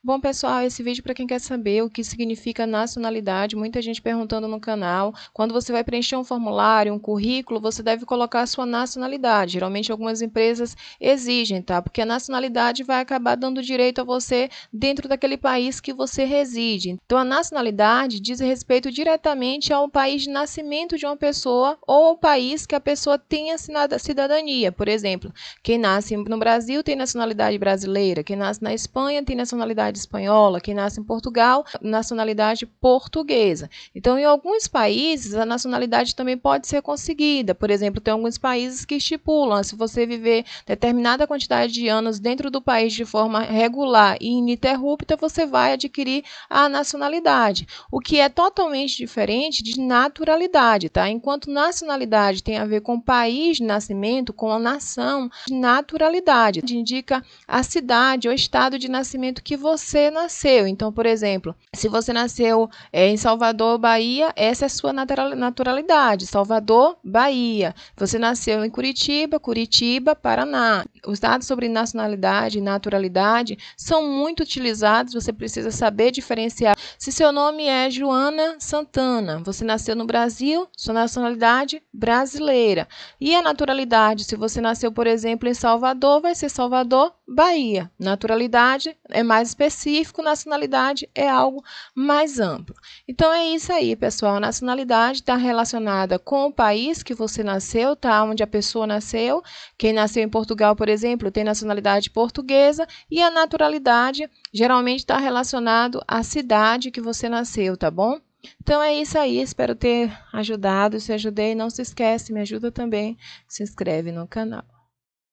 Bom, pessoal, esse vídeo é para quem quer saber o que significa nacionalidade, muita gente perguntando no canal. Quando você vai preencher um formulário, um currículo, você deve colocar a sua nacionalidade. Geralmente algumas empresas exigem, tá? Porque a nacionalidade vai acabar dando direito a você dentro daquele país que você reside. Então a nacionalidade diz respeito diretamente ao país de nascimento de uma pessoa ou ao país que a pessoa tenha cidadania. Por exemplo, quem nasce no Brasil tem nacionalidade brasileira, quem nasce na Espanha tem nacionalidade nacionalidade espanhola, quem nasce em Portugal, nacionalidade portuguesa. Então, em alguns países, a nacionalidade também pode ser conseguida. Por exemplo, tem alguns países que estipulam, se você viver determinada quantidade de anos dentro do país de forma regular e ininterrupta, você vai adquirir a nacionalidade. O que é totalmente diferente de naturalidade, tá? Enquanto nacionalidade tem a ver com país de nascimento, com a nação, naturalidade indica a cidade ou estado de nascimento que você você nasceu. Então, por exemplo, se você nasceu é, em Salvador, Bahia, essa é a sua naturalidade. Salvador, Bahia. Você nasceu em Curitiba, Curitiba, Paraná os dados sobre nacionalidade e naturalidade são muito utilizados, você precisa saber diferenciar. Se seu nome é Joana Santana, você nasceu no Brasil, sua nacionalidade brasileira. E a naturalidade, se você nasceu, por exemplo, em Salvador, vai ser Salvador, Bahia. Naturalidade é mais específico, nacionalidade é algo mais amplo. Então é isso aí, pessoal. A nacionalidade está relacionada com o país que você nasceu, tá? Onde a pessoa nasceu. Quem nasceu em Portugal, por por exemplo, tem nacionalidade portuguesa e a naturalidade geralmente está relacionado à cidade que você nasceu, tá bom? Então é isso aí, espero ter ajudado. Se ajudei, não se esquece, me ajuda também, se inscreve no canal.